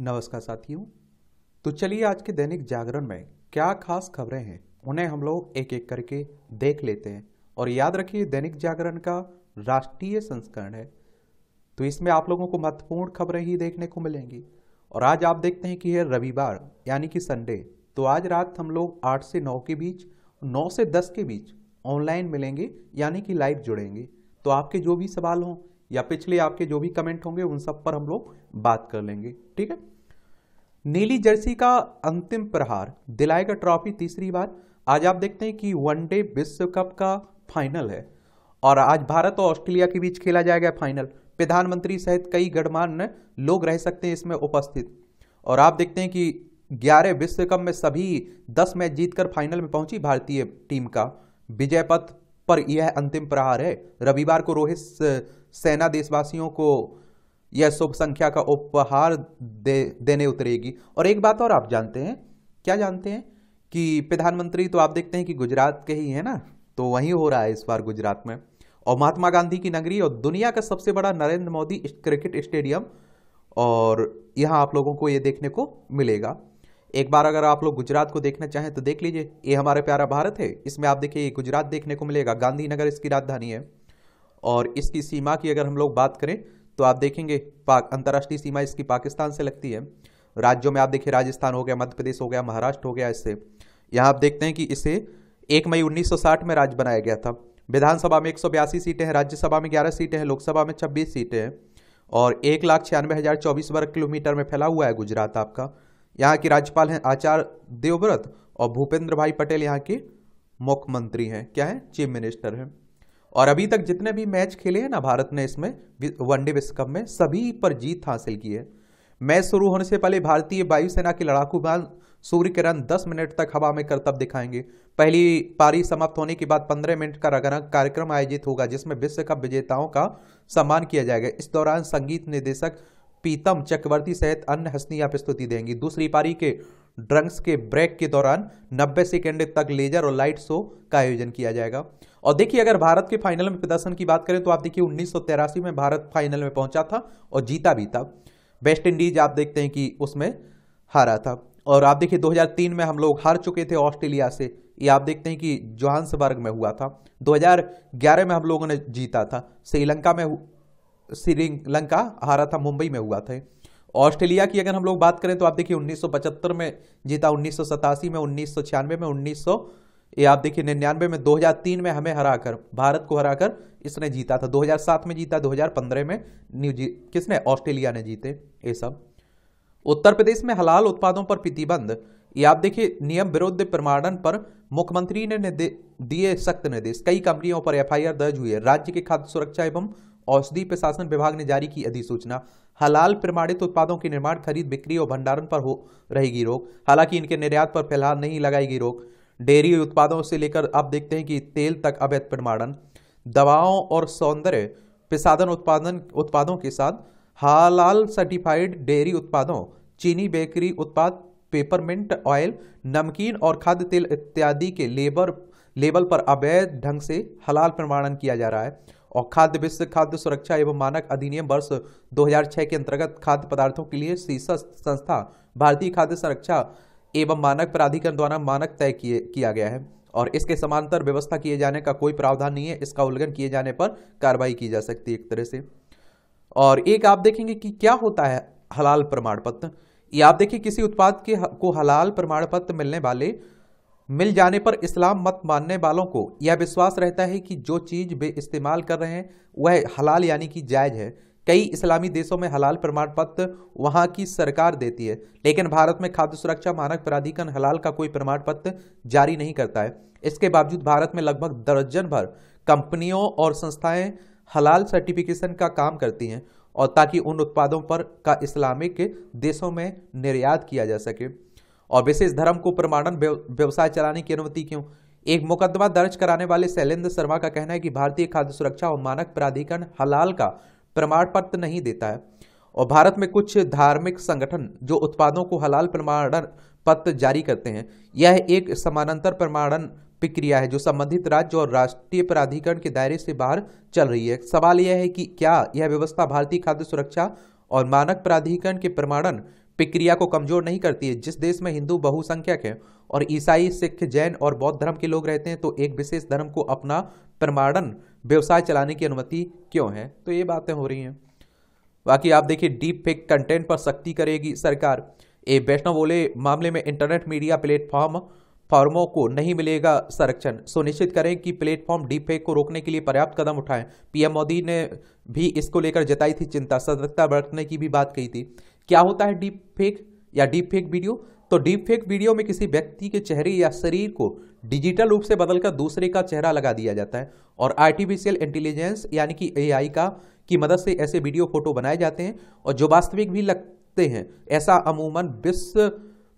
नमस्कार साथियों तो चलिए आज के दैनिक जागरण में क्या खास खबरें हैं उन्हें हम लोग एक एक करके देख लेते हैं और याद रखिए दैनिक जागरण का राष्ट्रीय संस्करण है तो इसमें आप लोगों को महत्वपूर्ण खबरें ही देखने को मिलेंगी और आज आप देखते हैं कि है रविवार यानी कि संडे तो आज रात हम लोग आठ से नौ के बीच नौ से दस के बीच ऑनलाइन मिलेंगे यानी कि लाइव जुड़ेंगे तो आपके जो भी सवाल हों या पिछले आपके जो भी कमेंट होंगे उन सब पर हम लोग बात कर लेंगे ठीक है नीली जर्सी का अंतिम प्रहार दिलाएगा ट्रॉफी तीसरी बार आज आप देखते हैं कि वनडे विश्व कप का फाइनल है और आज भारत और ऑस्ट्रेलिया के बीच खेला जाएगा फाइनल प्रधानमंत्री सहित कई गणमान्य लोग रह सकते हैं इसमें उपस्थित और आप देखते हैं कि ग्यारह विश्व कप में सभी दस मैच जीतकर फाइनल में पहुंची भारतीय टीम का विजय पथ पर यह अंतिम प्रहार है रविवार को रोहित सेना देशवासियों को यह शुभ संख्या का उपहार दे देने उतरेगी और एक बात और आप जानते हैं क्या जानते हैं कि प्रधानमंत्री तो आप देखते हैं कि गुजरात के ही है ना तो वहीं हो रहा है इस बार गुजरात में और महात्मा गांधी की नगरी और दुनिया का सबसे बड़ा नरेंद्र मोदी क्रिकेट स्टेडियम और यहाँ आप लोगों को ये देखने को मिलेगा एक बार अगर आप लोग गुजरात को देखना चाहें तो देख लीजिए ये हमारे प्यारा भारत है इसमें आप देखिए गुजरात देखने को मिलेगा गांधीनगर इसकी राजधानी है और इसकी सीमा की अगर हम लोग बात करें तो आप देखेंगे पाक अंतर्राष्ट्रीय सीमा इसकी पाकिस्तान से लगती है राज्यों में आप देखिए राजस्थान हो गया मध्य प्रदेश हो गया महाराष्ट्र हो गया इससे यहाँ आप देखते हैं कि इसे एक मई 1960 में राज्य बनाया गया था विधानसभा में एक सीटें हैं राज्यसभा में ग्यारह सीटें हैं लोकसभा में छब्बीस सीटें हैं और एक लाख छियानवे हज़ार चौबीस वर्ग किलोमीटर में फैला हुआ है गुजरात आपका यहाँ के राज्यपाल हैं आचार्य देवव्रत और भूपेंद्र भाई पटेल यहाँ के मुख्यमंत्री हैं क्या है चीफ मिनिस्टर हैं और अभी तक जितने भी मैच खेले हैं ना भारत ने इसमें वनडे विश्व कप में सभी पर जीत हासिल की है मैच शुरू होने से पहले भारतीय वायुसेना के लड़ाकू विमान सूर्य किरण 10 मिनट तक हवा में करतब दिखाएंगे पहली पारी समाप्त होने के बाद 15 मिनट का रंगारंग कार्यक्रम आयोजित होगा जिसमें विश्व कप विजेताओं का सम्मान किया जाएगा इस दौरान संगीत निदेशक पीतम चक्रवर्ती सहित अन्य हस्तियां प्रस्तुति देंगी दूसरी पारी के ड्रंक्स के ब्रेक के दौरान 90 सेकेंड तक लेजर और लाइट शो का आयोजन किया जाएगा और देखिए अगर भारत के फाइनल में प्रदर्शन की बात करें तो आप देखिए उन्नीस में भारत फाइनल में पहुंचा था और जीता भी था वेस्ट इंडीज आप देखते हैं कि उसमें हारा था और आप देखिए 2003 में हम लोग हार चुके थे ऑस्ट्रेलिया से ये आप देखते हैं कि जोहान्सबर्ग में हुआ था 2011 में हम लोगों ने जीता था श्रीलंका में श्रीलंका हारा था मुंबई में हुआ था ऑस्ट्रेलिया की अगर हम लोग बात करें तो आप देखिए 1975 में जीता उन्नीस में उन्नीस में उन्नीस ये आप देखिए निन्यानवे में 2003 में हमें हराकर भारत को हराकर इसने जीता था 2007 में जीता 2015 में न्यूजी किसने ऑस्ट्रेलिया ने जीते ये सब उत्तर प्रदेश में हलाल उत्पादों पर प्रतिबंध ये आप देखिए नियम विरुद्ध प्रमाणन पर मुख्यमंत्री ने दिए सख्त निर्देश कई कंपनियों पर एफआईआर दर्ज हुई है राज्य के खाद्य सुरक्षा एवं औषधि प्रशासन विभाग ने जारी की अधिसूचना हलाल प्रमाणित उत्पादों की निर्माण खरीद बिक्री और भंडारण पर हो रहेगी रोक हालांकि इनके निर्यात पर फिलहाल नहीं लगाएगी रोक डेयरी उत्पादों से लेकर अब देखते हैं कि तेल तक अवैध प्रमाणन दवाओं और सौंदर्य प्रसाधन उत्पादन उत्पादों के साथ हालाल सर्टिफाइड डेयरी उत्पादों चीनी बेकरी उत्पाद पेपरमिंट ऑयल नमकीन और खाद्य तेल इत्यादि के लेबर लेबल पर अवैध ढंग से हलाल प्रमाणन किया जा रहा है और खाद्य विश्व खाद्य सुरक्षा एवं मानक अधिनियम वर्ष 2006 के अंतर्गत खाद्य पदार्थों के लिए शीर्ष संस्था भारतीय खाद्य सुरक्षा एवं मानक प्राधिकरण द्वारा मानक तय किया गया है और इसके समांतर व्यवस्था किए जाने का कोई प्रावधान नहीं है इसका उल्लंघन किए जाने पर कार्रवाई की जा सकती है एक तरह से और एक आप देखेंगे कि क्या होता है हलाल प्रमाण पत्र ये आप देखिए किसी उत्पाद के को हलाल प्रमाण पत्र मिलने वाले मिल जाने पर इस्लाम मत मानने वालों को यह विश्वास रहता है कि जो चीज़ वे इस्तेमाल कर रहे हैं वह हलाल यानी कि जायज़ है कई इस्लामी देशों में हलाल प्रमाण पत्र वहां की सरकार देती है लेकिन भारत में खाद्य सुरक्षा मानक प्राधिकरण हलाल का कोई प्रमाण पत्र जारी नहीं करता है इसके बावजूद भारत में लगभग दर्जन भर कंपनियों और संस्थाएं हलाल सर्टिफिकेशन का काम करती हैं और ताकि उन उत्पादों पर का इस्लामिक देशों में निर्यात किया जा सके और विशेष धर्म को प्रमाणन व्यवसाय चलाने की अनुमति क्यों एक मुकदमा दर्ज कराने वाले शैलेंद्र शर्मा का कहना है कि भारतीय खाद्य सुरक्षा और मानक प्राधिकरण हलाल का प्रमाण पत्र नहीं देता है और भारत में कुछ धार्मिक संगठन जो उत्पादों को हलाल प्रमाणन पत्र जारी करते हैं यह एक समानांतर प्रमाणन प्रक्रिया है जो संबंधित राज्य और राष्ट्रीय प्राधिकरण के दायरे से बाहर चल रही है सवाल यह है कि क्या यह व्यवस्था भारतीय खाद्य सुरक्षा और मानक प्राधिकरण के प्रमाणन प्रक्रिया को कमजोर नहीं करती है जिस देश में हिंदू बहुसंख्यक हैं और ईसाई सिख जैन और बौद्ध धर्म के लोग रहते हैं तो एक विशेष धर्म को अपना प्रमाणन व्यवसाय चलाने की अनुमति क्यों है तो ये बातें हो रही हैं बाकी आप देखिए डीप फेक कंटेंट पर सख्ती करेगी सरकार ए वैष्णव बोले मामले में इंटरनेट मीडिया प्लेटफॉर्म फार्मों को नहीं मिलेगा संरक्षण सुनिश्चित करें कि प्लेटफॉर्म डीप फेक को रोकने के लिए पर्याप्त कदम उठाएं पीएम मोदी ने भी इसको लेकर जताई थी चिंता सतर्कता बरतने की भी बात कही थी क्या होता है डीप फेक या डीप फेक वीडियो तो डीप फेक वीडियो में किसी व्यक्ति के चेहरे या शरीर को डिजिटल रूप से बदलकर दूसरे का चेहरा लगा दिया जाता है और आर्टिफिशियल इंटेलिजेंस यानी कि एआई का की मदद से ऐसे वीडियो फोटो बनाए जाते हैं और जो वास्तविक भी लगते हैं ऐसा अमूमन विश्व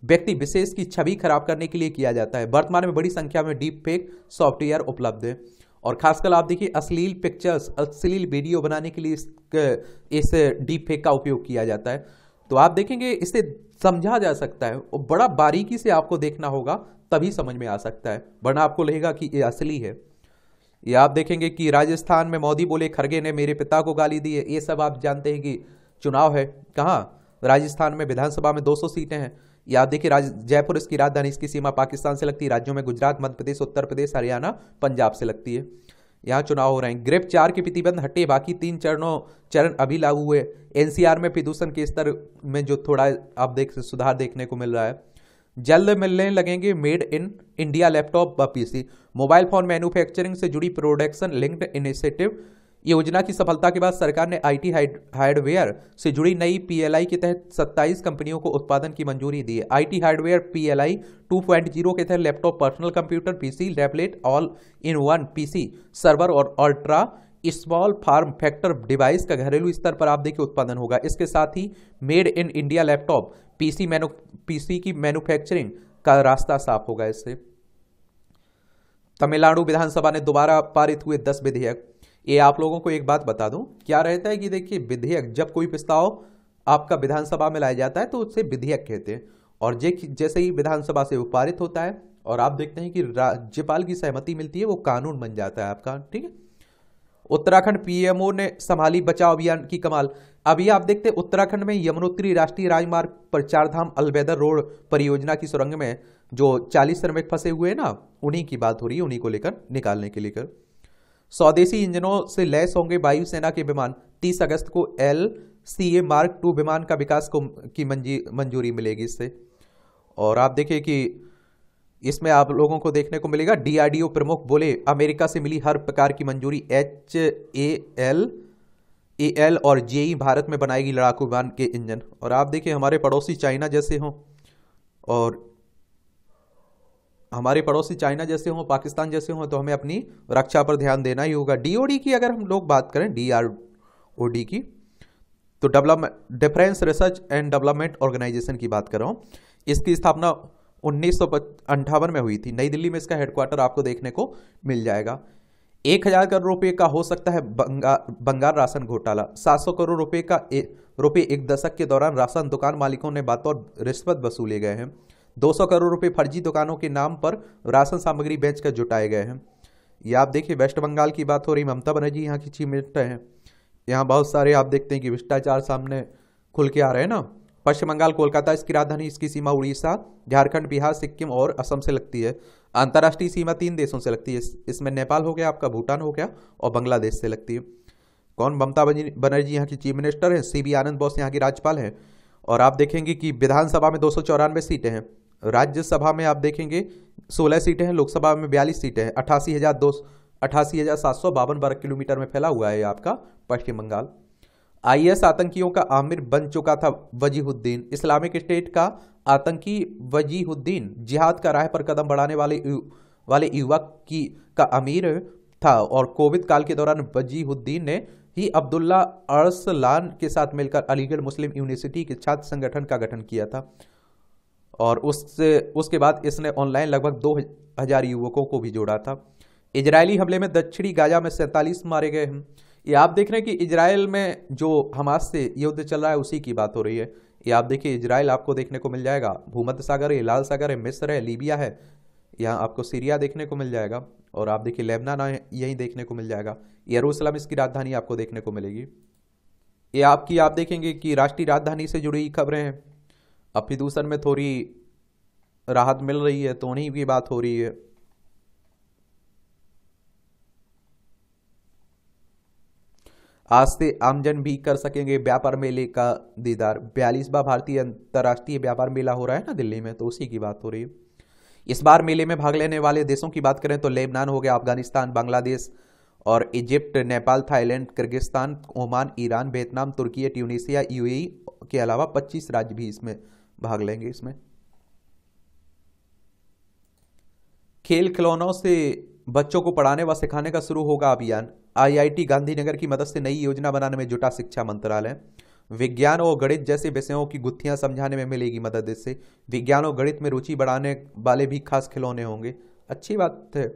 व्यक्ति विशेष की छवि खराब करने के लिए किया जाता है वर्तमान में बड़ी संख्या में डीप फेक सॉफ्टवेयर उपलब्ध है और खासकर आप देखिए अश्लील पिक्चर्स अश्लील वीडियो बनाने के लिए इस, इस डीप फेक का उपयोग किया जाता है तो आप देखेंगे इसे समझा जा सकता है और बड़ा बारीकी से आपको देखना होगा तभी समझ में आ सकता है वरना आपको लगेगा कि ये असली है ये आप देखेंगे कि राजस्थान में मोदी बोले खड़गे ने मेरे पिता को गाली दी है ये सब आप जानते हैं कि चुनाव है कहाँ राजस्थान में विधानसभा में 200 सीटें हैं याद देखिए जयपुर इसकी राजधानी इसकी सीमा पाकिस्तान से लगती है राज्यों में गुजरात मध्य प्रदेश उत्तर प्रदेश हरियाणा पंजाब से लगती है यहाँ चुनाव हो रहे हैं ग्रेप चार के प्रतिबंध हटे बाकी तीन चरणों चरण अभी लागू हुए एनसीआर में प्रदूषण के स्तर में जो थोड़ा आप देख सुधार देखने को मिल रहा है जल्द मिलने लगेंगे मेड इन इंडिया लैपटॉप व पीसी मोबाइल फोन मैन्युफैक्चरिंग से जुड़ी प्रोडक्शन लिंक्ड इनिशिएटिव योजना की सफलता के बाद सरकार ने आईटी हार्डवेयर से जुड़ी नई पीएलआई के तहत 27 कंपनियों को उत्पादन की मंजूरी दी आईटी हार्डवेयर पीएलआई 2.0 के तहत laptop personal computer PC tablet all in one PC server और ultra small form factor device का घरेलू स्तर पर आप देखिए उत्पादन होगा इसके साथ ही made in India laptop PC मैनु पीसी की मैन्युफैक्चरिंग का रास्ता साफ होगा इससे तमिलनाडु विधानसभा ने दोबारा पारित हुए दस विधेयक ये आप लोगों को एक बात बता दूं क्या रहता है कि देखिए विधेयक जब कोई प्रस्ताव आपका विधानसभा में लाया जाता है तो उससे विधेयक कहते हैं और जे जैसे ही विधानसभा से उपारित होता है और आप देखते हैं कि राज्यपाल की सहमति मिलती है वो कानून बन जाता है आपका ठीक है उत्तराखंड पीएमओ ने संभाली बचाव अभियान की कमाल अभी आप देखते हैं उत्तराखंड में यमुनोत्री राष्ट्रीय राजमार्ग पर चारधाम अलवेदर रोड परियोजना की सुरंग में जो चालीस श्रमिक फंसे हुए हैं ना उन्हीं की बात हो रही है उन्हीं को लेकर निकालने के लेकर स्वदेशी इंजनों से लैस होंगे वायुसेना के विमान 30 अगस्त को L C A mark two विमान का विकास को की मंजूरी मिलेगी इससे और आप देखिए कि इसमें आप लोगों को देखने को मिलेगा डीआरडीओ प्रमुख बोले अमेरिका से मिली हर प्रकार की मंजूरी H A L A L और जेई भारत में बनाएगी लड़ाकू विमान के इंजन और आप देखिए हमारे पड़ोसी चाइना जैसे हों और हमारे पड़ोसी चाइना जैसे हों पाकिस्तान जैसे हों तो हमें अपनी रक्षा पर ध्यान देना ही होगा डीओडी की अगर हम लोग बात करें डीआरओडी की तो development defence research and development organisation की बात कर रहा हूँ इसकी स्थापना उन्नीस में हुई थी नई दिल्ली में इसका हेडक्वार्टर आपको देखने को मिल जाएगा एक हजार करोड़ रुपए का हो सकता है बंगा, बंगाल राशन घोटाला सात सौ करोड़ रुपए का रुपए एक दशक के दौरान राशन दुकान मालिकों ने और रिश्वत वसूले गए हैं 200 करोड़ रुपए फर्जी दुकानों के नाम पर राशन सामग्री बेचकर जुटाए गए हैं ये आप देखिए वेस्ट बंगाल की बात हो रही ममता बनर्जी यहाँ की चीफ मिनिस्टर हैं यहाँ बहुत सारे आप देखते हैं कि भ्रष्टाचार सामने खुल के आ रहे हैं ना पश्चिम बंगाल कोलकाता इसकी राजधानी इसकी सीमा उड़ीसा झारखंड बिहार सिक्किम और असम से लगती है अंतर्राष्ट्रीय सीमा तीन देशों से लगती है इसमें नेपाल हो गया आपका भूटान हो गया और बांग्लादेश से लगती है कौन ममता बनर्जी यहाँ की चीफ मिनिस्टर हैं सी बी आनंद बोस यहाँ की राज्यपाल हैं और आप देखेंगे कि विधानसभा में दो सीटें हैं राज्यसभा में आप देखेंगे सोलह सीटें हैं लोकसभा में बयालीस सीटें हैं अठासी हज़ार दो अठासी हज़ार सात सौ बावन वर्ग किलोमीटर में फैला हुआ है आपका पश्चिम बंगाल आईएस आतंकियों का आमिर बन चुका था वजीहुद्दीन इस्लामिक स्टेट का आतंकी वजीहुद्दीन जिहाद का राह पर कदम बढ़ाने वाले यु, वाले युवक की का अमीर था और कोविड काल के दौरान वजीहुद्दीन ने ही अब्दुल्ला अरसलान के साथ मिलकर अलीगढ़ मुस्लिम यूनिवर्सिटी के छात्र संगठन का गठन किया था और उससे उसके बाद इसने ऑनलाइन लगभग दो हज़ार युवकों को भी जोड़ा था इजरायली हमले में दक्षिणी गाजा में सैंतालीस मारे गए हैं ये आप देख रहे हैं कि इजराइल में जो हमास से युद्ध चल रहा है उसी की बात हो रही है ये आप देखिए इजराइल आपको देखने को मिल जाएगा भूमध्य सागर है लाल सागर है मिस्र है लीबिया है यहाँ आपको सीरिया देखने को मिल जाएगा और आप देखिए लेबनान यहीं देखने को मिल जाएगा यरूशलम इसकी राजधानी आपको देखने को मिलेगी ये आपकी आप देखेंगे कि राष्ट्रीय राजधानी से जुड़ी खबरें हैं अब प्रदूषण में थोड़ी राहत मिल रही है तो उन्हीं की बात हो रही है आज से आमजन भी कर सकेंगे व्यापार मेले का दीदार बयालीसवा भारतीय अंतर्राष्ट्रीय व्यापार मेला हो रहा है ना दिल्ली में तो उसी की बात हो रही है इस बार मेले में भाग लेने वाले देशों की बात करें तो लेबनान हो गया अफगानिस्तान बांग्लादेश और Egypt Nepal Thailand Kyrgyzstan Oman Iran Vietnam तुर्की ट्यूनिशिया यूएई के अलावा पच्चीस राज्य भी इसमें भाग लेंगे इसमें खेल खिलौनों से बच्चों को पढ़ाने व सिखाने का शुरू होगा अभियान आईआईटी गांधीनगर की मदद से नई योजना बनाने में जुटा शिक्षा मंत्रालय विज्ञान और गणित जैसे विषयों की गुत्थियां समझाने में मिलेगी मदद इससे विज्ञान और गणित में रुचि बढ़ाने वाले भी खास खिलौने होंगे अच्छी बात है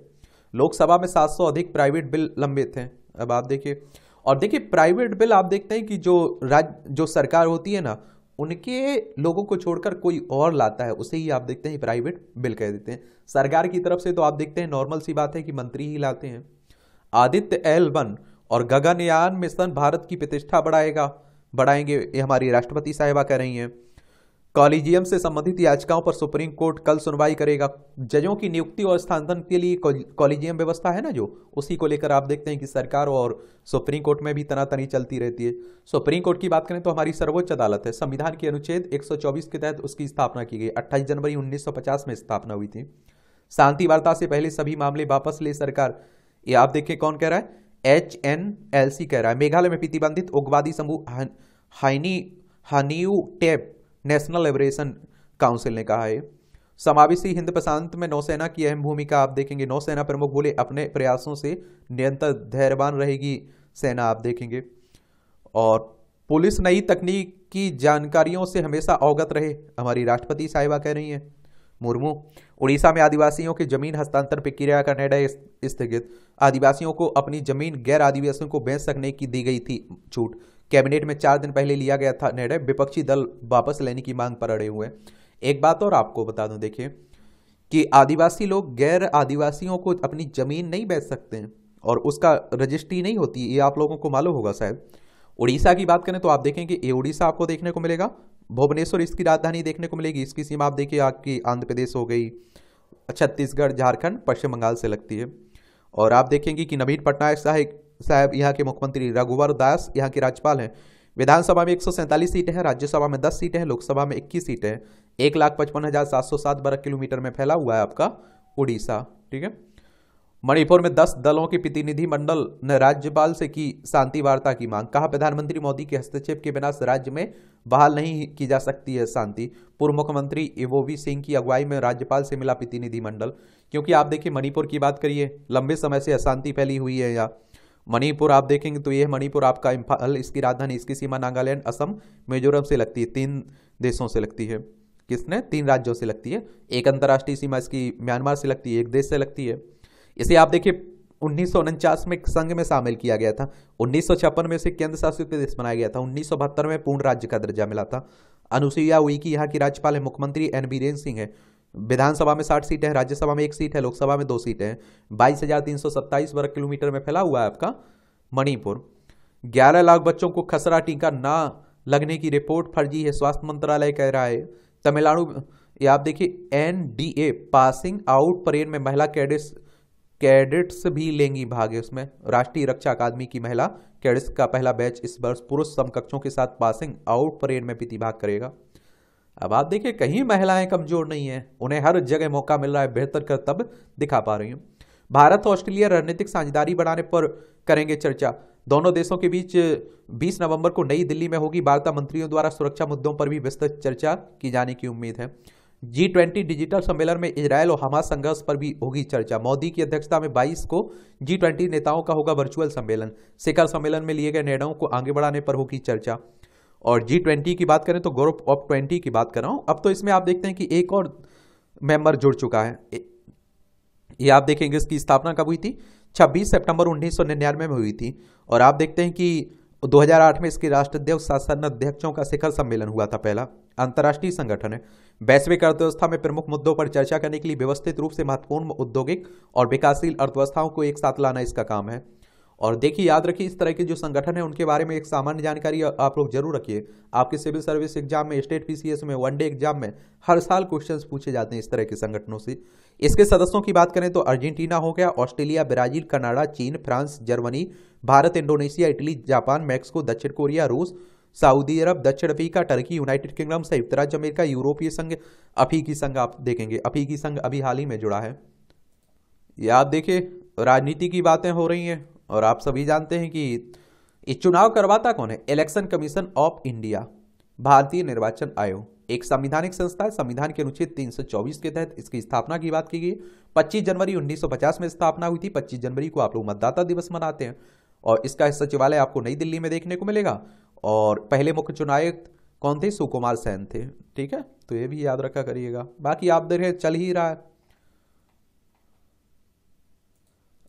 लोकसभा में 700 अधिक प्राइवेट बिल लंबित हैं अब आप देखिए और देखिए प्राइवेट बिल आप देखते हैं कि जो राज्य जो सरकार होती है ना उनके लोगों को छोड़कर कोई और लाता है उसे ही आप देखते हैं प्राइवेट बिल कह देते हैं सरकार की तरफ से तो आप देखते हैं नॉर्मल सी बात है कि मंत्री ही लाते हैं आदित्य एल वन और गगनयान मिशन भारत की प्रतिष्ठा बढ़ाएगा बढ़ाएंगे ये हमारी राष्ट्रपति साहिबा कह रही हैं कॉलेजियम से संबंधित याचिकाओं पर सुप्रीम कोर्ट कल सुनवाई करेगा जजों की नियुक्ति और स्थानांतरण के लिए कॉलेजियम व्यवस्था है ना जो उसी को लेकर आप देखते हैं कि सरकार और सुप्रीम कोर्ट में भी तनातनी चलती रहती है सुप्रीम कोर्ट की बात करें तो हमारी सर्वोच्च अदालत है संविधान के अनुच्छेद 124 के तहत उसकी स्थापना की गई अट्ठाईस जनवरी उन्नीस में स्थापना हुई थी शांति वार्ता से पहले सभी मामले वापस ले सरकार ये आप देखें कौन कह रहा है एच एन एल सी कह रहा है मेघालय में प्रतिबंधित उग्रवादी समूह हाइनी हनीयू टेप नेशनल लिबरेशन काउंसिल ने कहा है समावेशी हिंद प्रशांत में नौसेना की अहम भूमिका आप देखेंगे नौसेना प्रमुख बोले अपने प्रयासों से निरंतर धैर्यवान रहेगी सेना आप देखेंगे और पुलिस नई तकनीक की जानकारियों से हमेशा अवगत रहे हमारी राष्ट्रपति साहिबा कह रही हैं मुर्मू उड़ीसा में आदिवासियों के जमीन हस्तांतरण प्रक्रिया का निर्णय स्थगित आदिवासियों को अपनी जमीन गैर आदिवासियों को बेच सकने की दी गई थी छूट कैबिनेट में चार दिन पहले लिया गया था निर्णय विपक्षी दल वापस लेने की मांग पर अड़े हुए हैं एक बात और आपको बता दूं देखिए कि आदिवासी लोग गैर आदिवासियों को अपनी ज़मीन नहीं बेच सकते हैं और उसका रजिस्ट्री नहीं होती ये आप लोगों को मालूम होगा शायद उड़ीसा की बात करें तो आप देखेंगे ये उड़ीसा आपको देखने को मिलेगा भुवनेश्वर इसकी राजधानी देखने को मिलेगी इसकी सीमा आप देखिए आपकी आंध्र प्रदेश हो गई छत्तीसगढ़ झारखंड पश्चिम बंगाल से लगती है और आप देखेंगे कि नवीन पटनायक साहब साहब यहाँ के मुख्यमंत्री रघुवर दास यहाँ के राज्यपाल हैं विधानसभा में एक सीटें हैं राज्यसभा में 10 सीटें हैं लोकसभा में 21 सीटें हैं एक लाख पचपन हज़ार सात सौ सात वर्ग किलोमीटर में फैला हुआ है आपका उड़ीसा ठीक है मणिपुर में 10 दलों के प्रतिनिधि मंडल ने राज्यपाल से की शांति वार्ता की मांग कहा प्रधानमंत्री मोदी के हस्तक्षेप के बिना राज्य में बहाल नहीं की जा सकती है शांति पूर्व मुख्यमंत्री एवोवी सिंह की अगुवाई में राज्यपाल से मिला प्रतिनिधिमंडल क्योंकि आप देखिए मणिपुर की बात करिए लंबे समय से अशांति फैली हुई है यहाँ मणिपुर आप देखेंगे तो ये मणिपुर आपका इम्फाल इसकी राजधानी इसकी सीमा नागालैंड असम मिजोरम से लगती है तीन देशों से लगती है किसने तीन राज्यों से लगती है एक अंतर्राष्ट्रीय सीमा इसकी म्यांमार से लगती है एक देश से लगती है इसे आप देखिए उन्नीस में संघ में शामिल किया गया था उन्नीस में इसे केंद्र शासित प्रदेश बनाया गया था उन्नीस में पूर्ण राज्य का दर्जा मिला था अनुसुईया कि यहाँ की राज्यपाल है मुख्यमंत्री एन बीरेन्द्र सिंह है विधानसभा में साठ सीटें हैं राज्यसभा में एक सीट है लोकसभा में दो सीटें हैं बाईस हजार तीन सौ सत्ताईस वर्ग किलोमीटर में फैला हुआ है आपका मणिपुर ग्यारह लाख बच्चों को खसरा टीका ना लगने की रिपोर्ट फर्जी है स्वास्थ्य मंत्रालय कह रहा है तमिलनाडु ये आप देखिए N D A passing out parade में महिला कैडेट्स कैडेट्स भी लेंगी भाग उसमें राष्ट्रीय रक्षा अकादमी की महिला कैडेट्स का पहला बैच इस वर्ष पुरुष समकक्षों के साथ पासिंग आउट परेड में प्रतिभाग करेगा अब आप देखिए कहीं महिलाएं कमजोर नहीं है उन्हें हर जगह मौका मिल रहा है बेहतर करतब दिखा पा रही हूँ भारत ऑस्ट्रेलिया रणनीतिक साझेदारी बढ़ाने पर करेंगे चर्चा दोनों देशों के बीच 20 नवंबर को नई दिल्ली में होगी वार्ता मंत्रियों द्वारा सुरक्षा मुद्दों पर भी विस्तृत चर्चा की जाने की उम्मीद है जी ट्वेंटी डिजिटल सम्मेलन में इसराइल और हमास संघर्ष पर भी होगी चर्चा मोदी की अध्यक्षता में 22 को जी ट्वेंटी नेताओं का होगा वर्चुअल सम्मेलन शिखर सम्मेलन में लिए गए निर्णयों को आगे बढ़ाने पर होगी चर्चा और जी ट्वेंटी की बात करें तो ग्रुप ऑफ ट्वेंटी की बात कर रहा हूँ अब तो इसमें आप देखते हैं कि एक और मेंबर जुड़ चुका है ये आप देखेंगे इसकी स्थापना कब हुई थी 26 सितंबर 1999 में हुई थी और आप देखते हैं कि 2008 में इसके राष्ट्राध्यक्ष शासन अध्यक्षों का शिखर सम्मेलन हुआ था पहला अंतर्राष्ट्रीय संगठन है वैश्विक अर्थव्यवस्था में प्रमुख मुद्दों पर चर्चा करने के लिए व्यवस्थित रूप से महत्वपूर्ण औद्योगिक और विकासशील अर्थव्यवस्थाओं को एक साथ लाना इसका काम है और देखिए याद रखिए इस तरह के जो संगठन है उनके बारे में एक सामान्य जानकारी आप लोग जरूर रखिए आपके सिविल सर्विस एग्जाम में स्टेट पीसीएस में वनडे एग्जाम में हर साल क्वेश्चंस पूछे जाते हैं इस तरह के संगठनों से इसके सदस्यों की बात करें तो अर्जेंटीना हो गया ऑस्ट्रेलिया ब्राजील कनाडा चीन France Germany Bharat Indonesia Italy Japan Mexico दक्षिण कोरिया रूस सऊदी अरब दक्षिण अफ्रीका टर्की यूनाइटेड किंगडम संयुक्त राज्य अमेरिका यूरोपीय संघ अफीकी संघ आप देखेंगे अफीकी संघ अभी हाल ही में जुड़ा है या आप देखिए राजनीति की बातें हो रही हैं और आप सभी जानते हैं कि ये चुनाव करवाता कौन है इलेक्शन कमीशन ऑफ इंडिया भारतीय निर्वाचन आयोग एक संविधानिक संस्था है संविधान के अनुच्छेद 324 के तहत इसकी स्थापना की बात की गई 25 जनवरी 1950 में स्थापना हुई थी 25 जनवरी को आप लोग मतदाता दिवस मनाते हैं और इसका सचिवालय आपको नई दिल्ली में देखने को मिलेगा और पहले मुख्य चुनाव कौन थे सुकुमार सैन थे ठीक है तो ये भी याद रखा करिएगा बाकी आप देख रहे चल ही रहा है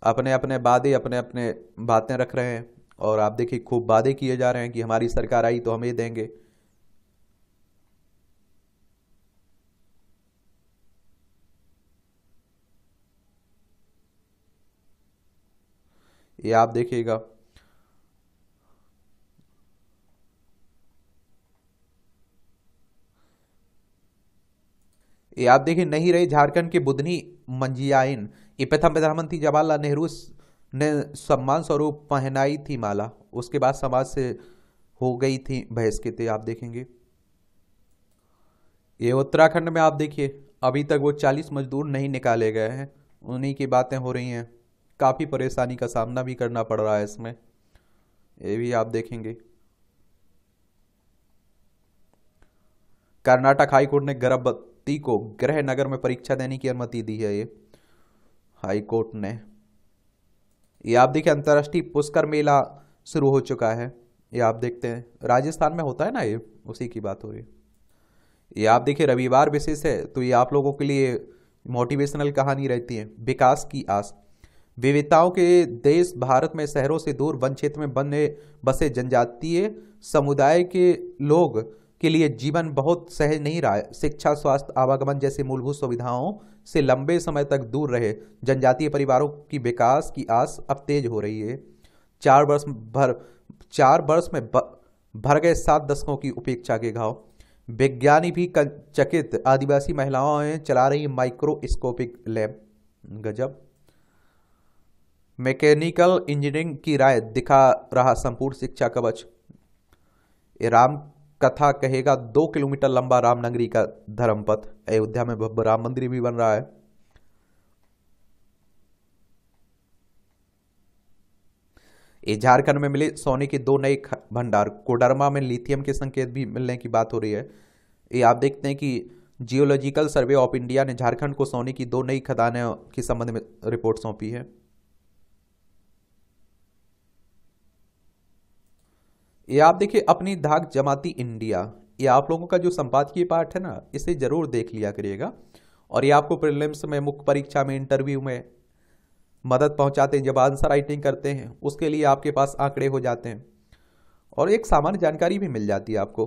अपने अपने वादे अपने अपने बातें रख रहे हैं और आप देखिए खूब वादे किए जा रहे हैं कि हमारी सरकार आई तो हम ये देंगे ये आप देखिएगा ये आप देखिए नहीं रही झारखंड के बुधनी मंजियाइन प्रथम प्रधानमंत्री जवाहरलाल नेहरू ने सम्मान स्वरूप पहनाई थी माला उसके बाद समाज से हो गई थी बहस के थे तो आप देखेंगे ये उत्तराखंड में आप देखिए अभी तक वो चालीस मजदूर नहीं निकाले गए हैं उन्हीं की बातें हो रही हैं काफ़ी परेशानी का सामना भी करना पड़ रहा है इसमें ये भी आप देखेंगे कर्नाटक हाईकोर्ट ने गर्भवती को गृह नगर में परीक्षा देने की अनुमति दी है ये हाई कोर्ट ने ये आप देखिए अंतर्राष्ट्रीय पुष्कर मेला शुरू हो चुका है ये आप देखते हैं राजस्थान में होता है ना ये उसी की बात हो रही है ये आप देखिए रविवार विशेष है तो ये आप लोगों के लिए मोटिवेशनल कहानी रहती है विकास की आस विविधताओं के देश भारत में शहरों से दूर वन क्षेत्र में बने बसे जनजातीय समुदाय के लोग के लिए जीवन बहुत सहज नहीं रहा है शिक्षा स्वास्थ्य आवागमन जैसे मूलभूत सुविधाओं से लंबे समय तक दूर रहे जनजातीय परिवारों की विकास की आस अब तेज हो रही है चार वर्ष भर चार वर्ष में भर गए सात दशकों की उपेक्षा के घाव विज्ञानी भी चकित आदिवासी महिलाओं चला रही माइक्रोस्कोपिक लैब गजब मैकेनिकल इंजीनियरिंग की राय दिखा रहा संपूर्ण शिक्षा कवच राम कथा कहेगा दो किलोमीटर लंबा रामनगरी का धर्मपथ अयोध्या में भव्य राम मंदिर भी बन रहा है ये झारखंड में मिले सोने के दो नए भंडार कोडरमा में लिथियम के संकेत भी मिलने की बात हो रही है ये आप देखते हैं कि जियोलॉजिकल सर्वे ऑफ इंडिया ने झारखंड को सोने की दो नई खदानों के संबंध में रिपोर्ट सौंपी है ये आप देखिए अपनी धाक जमाती इंडिया ये आप लोगों का जो संपादकीय पाठ है ना इसे जरूर देख लिया करिएगा और ये आपको प्रिलिम्स में मुख्य परीक्षा में इंटरव्यू में मदद पहुंचाते हैं जब आंसर राइटिंग करते हैं उसके लिए आपके पास आंकड़े हो जाते हैं और एक सामान्य जानकारी भी मिल जाती है आपको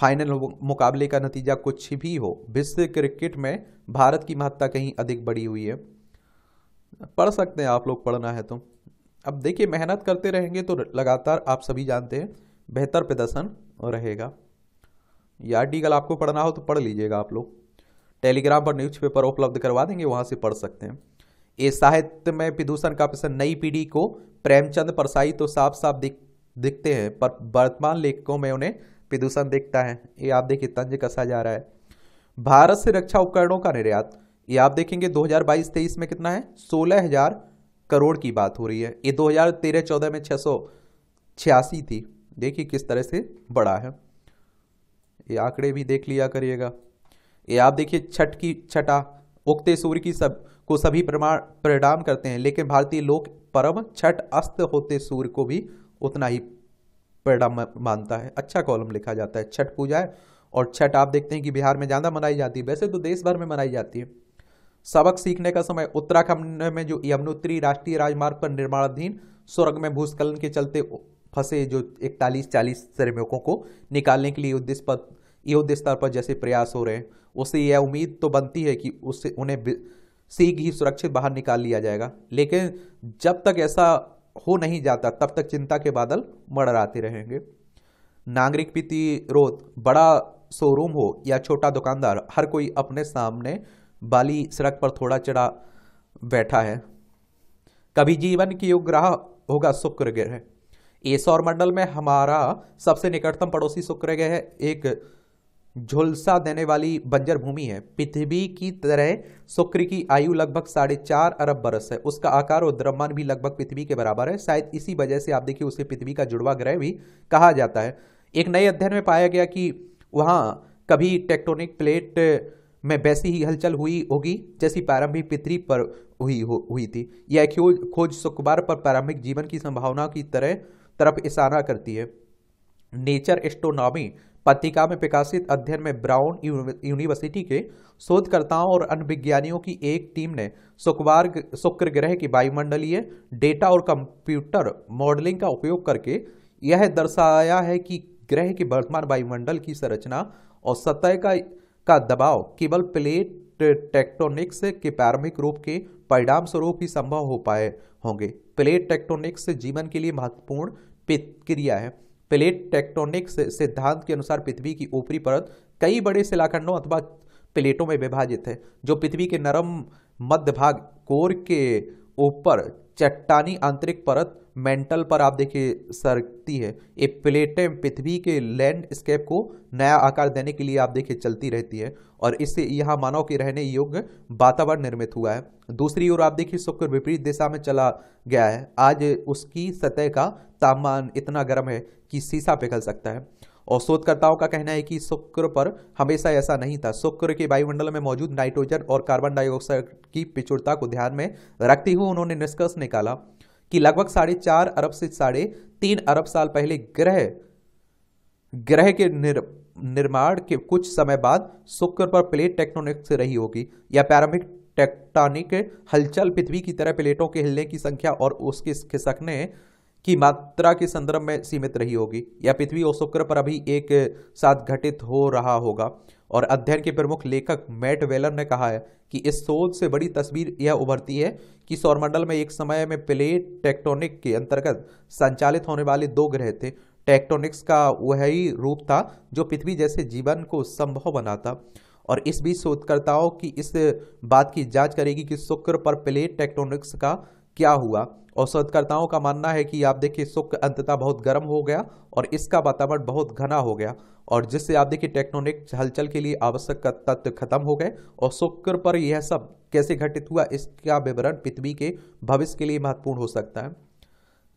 फाइनल मुकाबले का नतीजा कुछ भी हो विश्व क्रिकेट में भारत की महत्ता कहीं अधिक बढ़ी हुई है पढ़ सकते हैं आप लोग पढ़ना है तो अब देखिए मेहनत करते रहेंगे तो लगातार आप सभी जानते हैं बेहतर प्रदर्शन रहेगा ये आर्टिकल आपको पढ़ना हो तो पढ़ लीजिएगा आप लोग टेलीग्राम पर न्यूज़पेपर उपलब्ध करवा देंगे वहाँ से पढ़ सकते हैं ये साहित्य में प्रदूषण का प्रश्न नई पीढ़ी को प्रेमचंद परसाई तो साफ साफ दिख दिखते हैं पर वर्तमान लेखकों में उन्हें प्रदूषण दिखता है ये आप देखिए तंज कसा जा रहा है भारत से रक्षा उपकरणों का निर्यात ये आप देखेंगे 2022-23 में कितना है सोलह हजार करोड़ की बात हो रही है ये 2013-14 में छः थी देखिए किस तरह से बड़ा है ये आंकड़े भी देख लिया करिएगा ये आप देखिए छठ की छठा उगते सूर्य की सब को सभी प्रमाण परिणाम करते हैं लेकिन भारतीय लोक परम छठ अस्त होते सूर्य को भी उतना ही परिणाम मानता है अच्छा कॉलम लिखा जाता है छठ पूजा है और छठ आप देखते हैं कि बिहार में ज़्यादा मनाई जाती है वैसे तो देश भर में मनाई जाती है सबक सीखने का समय उत्तराखंड में जो यमुनोत्री राष्ट्रीय राजमार्ग पर निर्माणाधीन सुरंग में भूस्खलन के चलते फंसे जो इकतालीस चालीस श्रमिकों को निकालने के लिए युद्ध पर युद्ध स्तर पर जैसे प्रयास हो रहे हैं उससे यह उम्मीद तो बनती है कि उससे उन्हें सीख ही सुरक्षित बाहर निकाल लिया जाएगा लेकिन जब तक ऐसा हो नहीं जाता तब तक चिंता के बादल मड़राते रहेंगे नागरिक प्रतिरोध बड़ा शोरूम हो या छोटा दुकानदार हर कोई अपने सामने बाली सड़क पर थोड़ा चढ़ा बैठा है कभी जीवन की योग ग्रह होगा शुक्र ग्रह ये मंडल में हमारा सबसे निकटतम पड़ोसी शुक्र ग्रह है एक झुलसा देने वाली बंजर भूमि है पृथ्वी की तरह शुक्र की आयु लगभग साढ़े चार अरब बरस है उसका आकार और द्रव्यमान भी लगभग पृथ्वी के बराबर है शायद इसी वजह से आप देखिए उसे पृथ्वी का जुड़वा ग्रह भी कहा जाता है एक नए अध्ययन में पाया गया कि वहाँ कभी टेक्टोनिक प्लेट में वैसी ही हलचल हुई होगी जैसी प्रारंभिक पितरी पर हुई हो, हुई थी यह खोज खोज शुक्रवार पर प्रारंभिक जीवन की संभावना की तरह तरफ इशारा करती है नेचर एस्ट्रोनॉमी पत्रिका में प्रकाशित अध्ययन में ब्राउन यूनिवर्सिटी के शोधकर्ताओं और अन्य विज्ञानियों की एक टीम ने शुक्रवार शुक्र ग्रह की वायुमंडलीय डेटा और कंप्यूटर मॉडलिंग का उपयोग करके यह दर्शाया है कि ग्रह के वर्तमान वायुमंडल की संरचना और सतह का का दबाव केवल प्लेट टेक्टोनिक्स के प्रारंभिक रूप के परिणाम स्वरूप ही संभव हो पाए होंगे प्लेट टेक्टोनिक्स जीवन के लिए महत्वपूर्ण क्रिया है प्लेट टेक्टोनिक्स सिद्धांत के अनुसार पृथ्वी की ऊपरी परत कई बड़े शिलाखंडों अथवा प्लेटों में विभाजित है जो पृथ्वी के नरम मध्य भाग कोर के ऊपर चट्टानी आंतरिक परत मेंटल पर आप देखिए सरकती है ये प्लेटें पृथ्वी के लैंडस्केप को नया आकार देने के लिए आप देखिए चलती रहती है और इससे यहाँ मानव के रहने योग्य वातावरण निर्मित हुआ है दूसरी ओर आप देखिए शुक्र विपरीत दिशा में चला गया है आज उसकी सतह का तापमान इतना गर्म है कि शीशा पिघल सकता है और शोधकर्ताओं का कहना है कि शुक्र पर हमेशा ऐसा नहीं था शुक्र के वायुमंडल में मौजूद नाइट्रोजन और कार्बन डाइऑक्साइड की पिछुड़ता को ध्यान में रखते हुए उन्होंने निष्कर्ष निकाला कि लगभग साढ़े चार अरब से साढ़े तीन अरब साल पहले ग्रह ग्रह के निर, निर्माण के कुछ समय बाद शुक्र पर प्लेट टेक्टोनिक्स रही होगी या प्रारंभिक टेक्टोनिक हलचल पृथ्वी की तरह प्लेटों के हिलने की संख्या और उसके खिसकने की मात्रा के संदर्भ में सीमित रही होगी या पृथ्वी और शुक्र पर अभी एक साथ घटित हो रहा होगा और अध्ययन के प्रमुख लेखक मैट वेलर ने कहा है कि इस शोध से बड़ी तस्वीर यह उभरती है कि सौरमंडल में एक समय में प्लेट टेक्टोनिक के अंतर्गत संचालित होने वाले दो ग्रह थे टेक्टोनिक्स का वही रूप था जो पृथ्वी जैसे जीवन को संभव बनाता और इस बीच शोधकर्ताओं की इस बात की जांच करेगी कि शुक्र पर प्लेट टेक्टोनिक्स का क्या हुआ और शोधकर्ताओं का मानना है कि आप देखिए शुक्र अंततः बहुत गर्म हो गया और इसका वातावरण बहुत घना हो गया और जिससे आप देखिए टेक्टोनिक हलचल के लिए आवश्यक तत्व खत्म हो गए और शुक्र पर यह सब कैसे घटित हुआ इसका विवरण पृथ्वी के भविष्य के लिए महत्वपूर्ण हो सकता है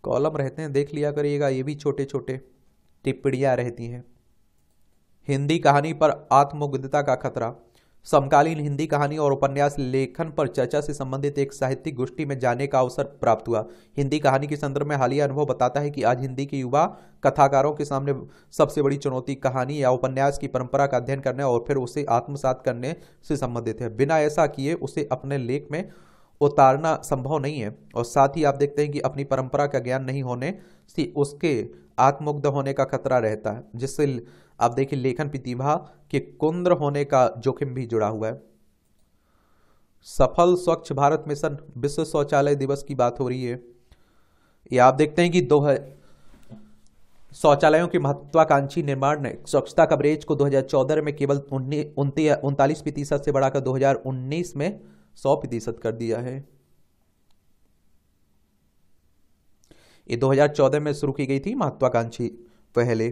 कॉलम रहते हैं देख लिया करिएगा ये भी छोटे छोटे टिप्पणियाँ रहती हैं हिंदी कहानी पर आत्मगुद्धता का खतरा समकालीन हिंदी कहानी और उपन्यास लेखन पर चर्चा से संबंधित एक साहित्यिक गोष्ठी में जाने का अवसर प्राप्त हुआ हिंदी कहानी के संदर्भ में हालिया अनुभव बताता है कि आज हिंदी के युवा कथाकारों के सामने सबसे बड़ी चुनौती कहानी या उपन्यास की परंपरा का अध्ययन करने और फिर उसे आत्मसात करने से संबंधित है बिना ऐसा किए उसे अपने लेख में उतारना संभव नहीं है और साथ ही आप देखते हैं कि अपनी परंपरा का ज्ञान नहीं होने से उसके आत्मुग्ध होने का खतरा रहता है जिससे आप देखिए लेखन प्रतिभा के कुंद्र होने का जोखिम भी जुड़ा हुआ है सफल स्वच्छ भारत मिशन विश्व शौचालय दिवस की बात हो रही है ये आप देखते हैं कि दो है शौचालयों के महत्वाकांक्षी निर्माण ने स्वच्छता कवरेज को 2014 में केवल उनतालीस प्रतिशत से बढ़ाकर 2019 में 100 प्रतिशत कर दिया है ये 2014 में शुरू की गई थी महत्वाकांक्षी पहले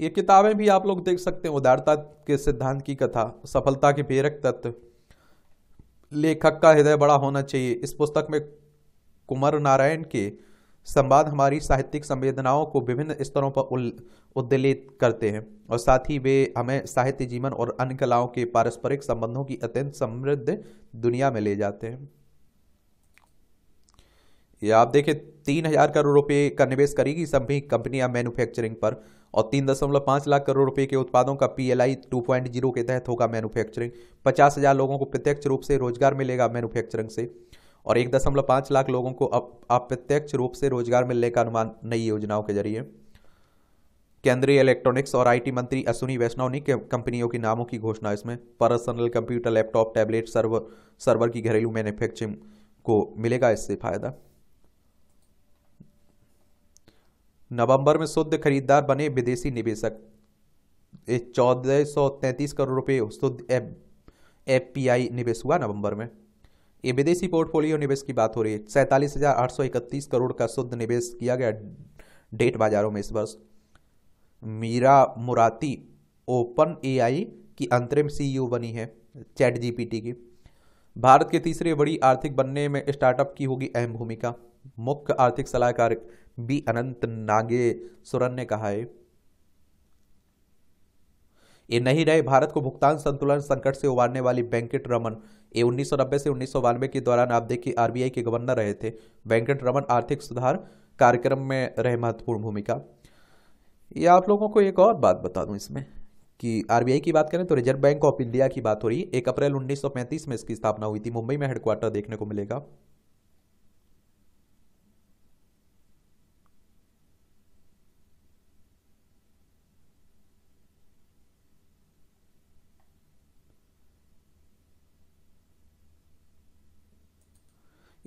ये किताबें भी आप लोग देख सकते हैं उदारता के सिद्धांत की कथा सफलता के प्रेरक तत्व लेखक का हृदय बड़ा होना चाहिए इस पुस्तक में कुमार नारायण के संवाद हमारी साहित्यिक संवेदनाओं को विभिन्न स्तरों पर उद्दलित करते हैं और साथ ही वे हमें साहित्य जीवन और अन्य कलाओं के पारस्परिक संबंधों की अत्यंत समृद्ध दुनिया में ले जाते हैं ये आप देखें तीन हजार करोड़ रुपए का निवेश करेगी सभी कंपनियां मैन्युफैक्चरिंग पर और तीन दशमलव पाँच लाख करोड़ रुपए के उत्पादों का पीएलआई 2.0 के तहत होगा मैन्युफैक्चरिंग पचास हज़ार लोगों को प्रत्यक्ष रूप से रोजगार मिलेगा मैन्युफैक्चरिंग से और एक दशमलव पाँच लाख लोगों को अप्रत्यक्ष रूप से रोजगार मिलने का अनुमान नई योजनाओं के जरिए केंद्रीय इलेक्ट्रॉनिक्स और आईटी मंत्री अश्विनी वैष्णव ने कंपनियों के नामों की घोषणा इसमें personal computer laptop tablet server server की घरेलू मैन्युफैक्चरिंग को मिलेगा इससे फायदा नवंबर में शुद्ध खरीदार बने विदेशी निवेशक चौदह सौ तैंतीस करोड़ रुपए शुद्ध एफ पी आई निवेश हुआ नवंबर में ये विदेशी पोर्टफोलियो निवेश की बात हो रही है सैंतालीस हज़ार आठ सौ इकतीस करोड़ का शुद्ध निवेश किया गया डेट बाजारों में इस वर्ष मीरा मुराती ओपन एआई की अंतरिम सीईओ बनी है चैट जीपीटी की भारत के तीसरे बड़ी आर्थिक बनने में स्टार्टअप की होगी अहम भूमिका मुख्य आर्थिक सलाहकार बी अनंत सुरन ने कहा है ये नहीं रहे भारत को भुगतान संतुलन संकट से उबारने वाली वेंकट रमन ये उन्नीस से उन्नीस के दौरान आप देखिए आरबीआई के गवर्नर रहे थे वेंकट रमन आर्थिक सुधार कार्यक्रम में रहे महत्वपूर्ण भूमिका ये आप लोगों को एक और बात बता दूं इसमें कि आरबीआई की बात करें तो रिजर्व बैंक ऑफ इंडिया की बात हो रही है एक अप्रैल उन्नीस में इसकी स्थापना हुई थी मुंबई में हेडक्वार्टर देखने को मिलेगा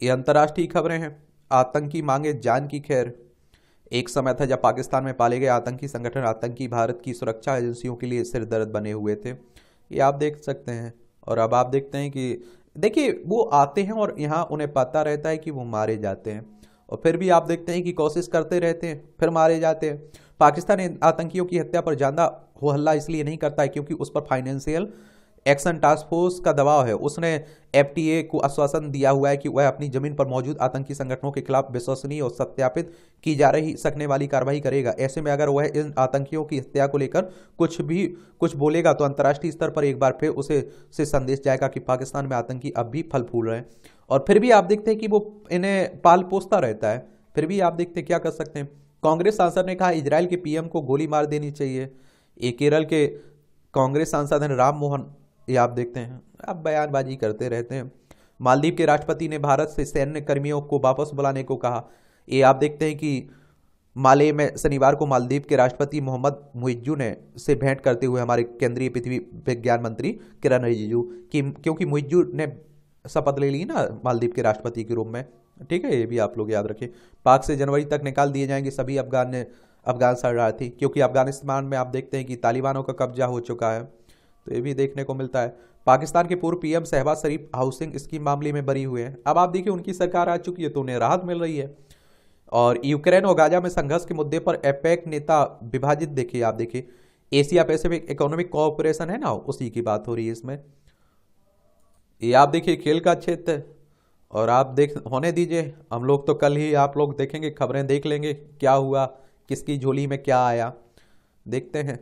ये अंतर्राष्ट्रीय खबरें हैं आतंकी मांगे जान की खैर एक समय था जब पाकिस्तान में पाले गए आतंकी संगठन आतंकी भारत की सुरक्षा एजेंसियों के लिए सिरदर्द बने हुए थे ये आप देख सकते हैं और अब आप देखते हैं कि देखिए वो आते हैं और यहाँ उन्हें पता रहता है कि वो मारे जाते हैं और फिर भी आप देखते हैं कि कोशिश करते रहते हैं फिर मारे जाते हैं पाकिस्तान आतंकियों की हत्या पर ज़्यादा हो हल्ला इसलिए नहीं करता है क्योंकि उस पर फाइनेंशियल एक्शन टास्क फोर्स का दबाव है उसने एफटीए को आश्वासन दिया हुआ है कि वह अपनी जमीन पर मौजूद आतंकी संगठनों के खिलाफ विश्वसनीय और सत्यापित की जा रही सकने वाली कार्रवाई करेगा ऐसे में अगर वह इन आतंकियों की हत्या को लेकर कुछ भी कुछ बोलेगा तो अंतर्राष्ट्रीय स्तर पर एक बार फिर उसे से संदेश जाएगा कि पाकिस्तान में आतंकी अब भी फल फूल रहे हैं और फिर भी आप देखते हैं कि वो इन्हें पाल पोसता रहता है फिर भी आप देखते हैं क्या कर सकते हैं कांग्रेस सांसद ने कहा इसराइल के पीएम को गोली मार देनी चाहिए ये केरल के कांग्रेस सांसद हैं राम मोहन ये आप देखते हैं आप बयानबाजी करते रहते हैं मालदीव के राष्ट्रपति ने भारत से सैन्य कर्मियों को वापस बुलाने को कहा ये आप देखते हैं कि माले में शनिवार को मालदीव के राष्ट्रपति मोहम्मद मुइजू ने से भेंट करते हुए हमारे केंद्रीय पृथ्वी विज्ञान मंत्री किरण रिजिजू कि क्योंकि मुइजू ने शपथ ले ली ना मालदीव के राष्ट्रपति के रूप में ठीक है ये भी आप लोग याद रखें पाक से जनवरी तक निकाल दिए जाएंगे सभी अफगान अफगान शरणार्थी क्योंकि अफगानिस्तान में आप देखते हैं कि तालिबानों का कब्जा हो चुका है तो ये भी देखने को मिलता है पाकिस्तान के पूर्व PM Shahbaz Sharif housing scheme मामले में बरी हुए हैं अब आप देखिए उनकी सरकार आ चुकी है तो उन्हें राहत मिल रही है और यूक्रेन और गाजा में संघर्ष के मुद्दे पर एपेक नेता विभाजित देखिए आप देखिए एशिया पैसिफिक इकोनॉमिक कोऑपरेशन है ना उसी की बात हो रही है इसमें ये आप देखिए खेल का क्षेत्र और आप देख होने दीजिए हम लोग तो कल ही आप लोग देखेंगे खबरें देख लेंगे क्या हुआ किसकी झोली में क्या आया देखते हैं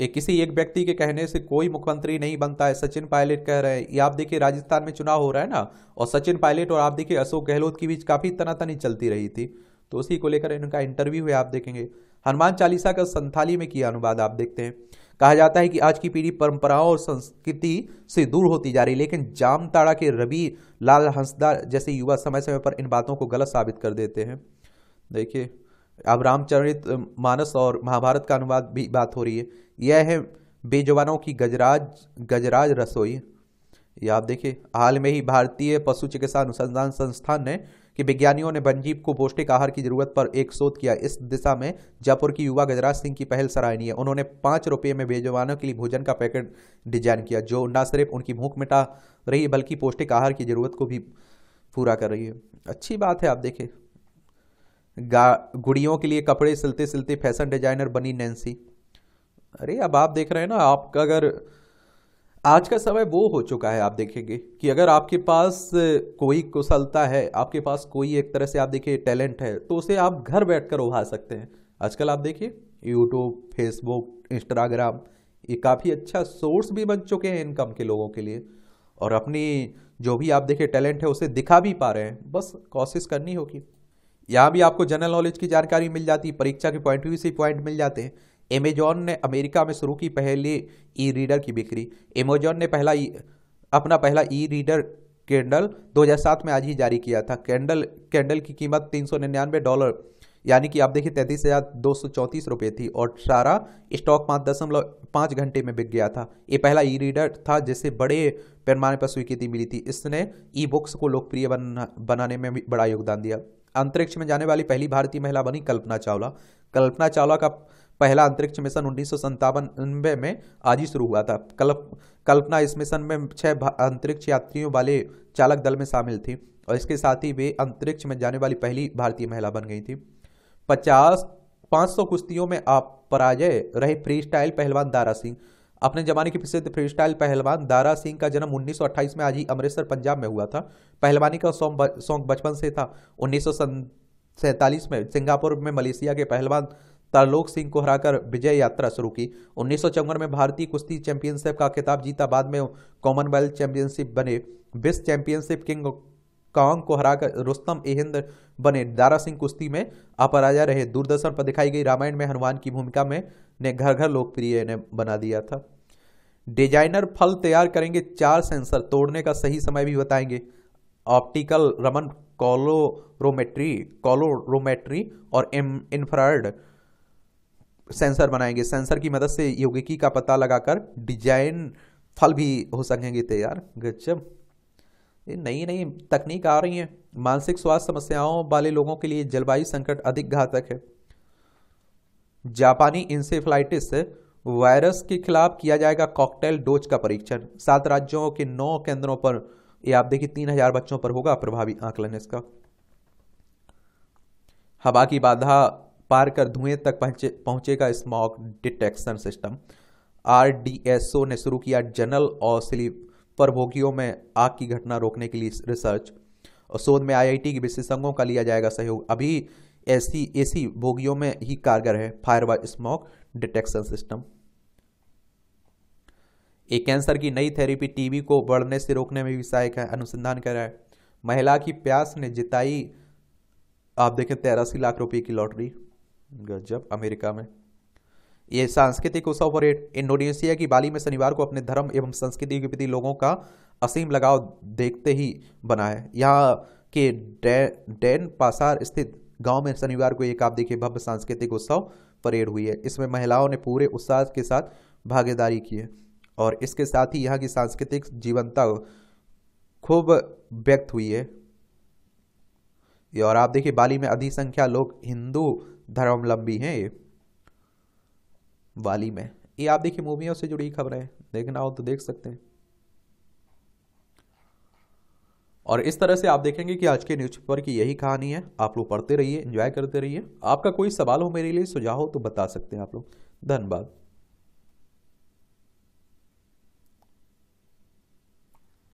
एक किसी एक व्यक्ति के कहने से कोई मुख्यमंत्री नहीं बनता है सचिन पायलट कह रहे हैं ये आप देखिए राजस्थान में चुनाव हो रहा है ना और सचिन पायलट और आप देखिए अशोक गहलोत के बीच काफ़ी तनातनी चलती रही थी तो उसी को लेकर इनका इंटरव्यू है आप देखेंगे हनुमान चालीसा का संथाली में किया अनुवाद आप देखते हैं कहा जाता है कि आज की पीढ़ी परंपराओं और संस्कृति से दूर होती जा रही लेकिन जामताड़ा के रवि लाल हंसदार जैसे युवा समय समय पर इन बातों को गलत साबित कर देते हैं देखिए अब रामचरित मानस और महाभारत का अनुवाद भी बात हो रही है यह है बेजवानों की गजराज गजराज रसोई या आप देखिए हाल में ही भारतीय पशु चिकित्सा अनुसंधान संस्थान ने कि विज्ञानियों ने बनजीव को पौष्टिक आहार की जरूरत पर एक शोध किया इस दिशा में जयपुर की युवा गजराज सिंह की पहल सराहनीय उन्होंने पाँच रुपये में बेजवानों के लिए भोजन का पैकेट डिजाइन किया जो न सिर्फ उनकी भूख मिटा रही है बल्कि पौष्टिक आहार की जरूरत को भी पूरा कर रही है अच्छी बात है आप देखें गुड़ियों के लिए कपड़े सिलते सिलते फैशन डिजाइनर बनी नैन्सी अरे अब आप देख रहे हैं ना आपका अगर आज का समय वो हो चुका है आप देखेंगे कि अगर आपके पास कोई कुशलता है आपके पास कोई एक तरह से आप देखिए टैलेंट है तो उसे आप घर बैठकर उभार सकते हैं आजकल आप देखिए यूट्यूब फेसबुक इंस्टाग्राम ये काफ़ी अच्छा सोर्स भी बन चुके हैं इनकम के लोगों के लिए और अपनी जो भी आप देखिए टैलेंट है उसे दिखा भी पा रहे हैं बस कोशिश करनी होगी यहाँ भी आपको जनरल नॉलेज की जानकारी मिल जाती है परीक्षा के पॉइंट व्यू से पॉइंट मिल जाते हैं अमेजॉन ने अमेरिका में शुरू की पहली ई रीडर की बिक्री अमेजॉन ने पहला e, अपना पहला ई रीडर कैंडल 2007 में आज ही जारी किया था कैंडल कैंडल की कीमत तीन डॉलर यानी कि आप देखिए तैंतीस हज़ार दो सौ चौंतीस रुपये थी और सारा स्टॉक पाँच दशमलव पाँच घंटे में बिक गया था ये पहला ई रीडर था जिसे बड़े पैमाने पर स्वीकृति मिली थी इसने ई बुक्स को लोकप्रिय बना बनाने में बड़ा योगदान दिया अंतरिक्ष में जाने वाली पहली भारतीय महिला बनी कल्पना चावला कल्पना चावला का पहला अंतरिक्ष मिशन उन्नीस में आज ही शुरू हुआ था कल्प कल्पना इस मिशन में छह अंतरिक्ष यात्रियों वाले चालक दल में शामिल थी और इसके साथ ही वे अंतरिक्ष में जाने वाली पहली भारतीय महिला बन गई थी पचास पाँच सौ कुश्तियों में आप पराजय रहे फ्री स्टाइल पहलवान दारा सिंह अपने जमाने के प्रसिद्ध फ्री स्टाइल पहलवान दारा सिंह का जन्म 1928 में आज ही अमृतसर पंजाब में हुआ था पहलवानी का शौक बचपन से था उन्नीस में सिंगापुर में मलेशिया के पहलवान तरलोक सिंह को हराकर विजय यात्रा शुरू की उन्नीस में भारतीय कुश्ती चैंपियनशिप का खिताब जीता बाद में कॉमनवेल्थ चैंपियनशिप बने विश्व चैंपियनशिप किंग कांग को हराकर रुस्तम ए बने दारा सिंह कुश्ती में अपराजा रहे दूरदर्शन पर दिखाई गई रामायण में हनुमान की भूमिका में ने घर घर लोकप्रिय ने बना दिया था डिजाइनर फल तैयार करेंगे चार सेंसर तोड़ने का सही समय भी बताएंगे ऑप्टिकल रमन कॉलोरोमेट्री कॉलोरोमेट्री और एम इन्फ्रार्ड सेंसर बनाएंगे सेंसर की मदद से यौगिकी का पता लगाकर डिजाइन फल भी हो सकेंगे तैयार गजब ये नई नई तकनीक आ रही है मानसिक स्वास्थ्य समस्याओं वाले लोगों के लिए जलवायु संकट अधिक घातक है जापानी इंसेफ्लाइटिस वायरस के खिलाफ किया जाएगा कॉकटेल डोज का परीक्षण सात राज्यों के नौ केंद्रों पर ये आप देखिए तीन हजार बच्चों पर होगा प्रभावी आकलन इसका हवा की बाधा पार कर धुएं तक पहुंचे पहुंचेगा स्मॉक डिटेक्शन सिस्टम आरडीएसओ ने शुरू किया जनरल और स्लीपर भोगियों में आग की घटना रोकने के लिए रिसर्च और शोध में आईआईटी के विशेषज्ञों का लिया जाएगा सहयोग अभी ऐसी ऐसी बोगियों में ही कारगर है फायरवाल स्मोक डिटेक्शन सिस्टम एक कैंसर की नई थेरेपी टीबी को बढ़ने से रोकने में भी सहायक है अनुसंधान कर रहा है महिला की प्यास ने जिताई आप देखें तेरासी लाख रुपए की लॉटरी गजब अमेरिका में ये सांस्कृतिक उत्सव पर इंडोनेशिया की बाली में शनिवार को अपने धर्म एवं संस्कृति के प्रति लोगों का असीम लगाव देखते ही बना है यहाँ के डैन डे, पासार स्थित गांव में शनिवार को एक आप देखिए भव्य सांस्कृतिक उत्सव परेड हुई है इसमें महिलाओं ने पूरे उत्साह के साथ भागीदारी की है और इसके साथ ही यहाँ की सांस्कृतिक जीवनता खूब व्यक्त हुई है और आप देखिए बाली में अधिक संख्या लोग हिंदू धर्मावलंबी हैं ये बाली में ये आप देखिए मूवियों से जुड़ी खबरें देखना हो तो देख सकते हैं और इस तरह से आप देखेंगे कि आज के न्यूज़पेपर की यही कहानी है आप लोग पढ़ते रहिए एंजॉय करते रहिए आपका कोई सवाल हो मेरे लिए सुझाव हो तो बता सकते हैं आप लोग धन्यवाद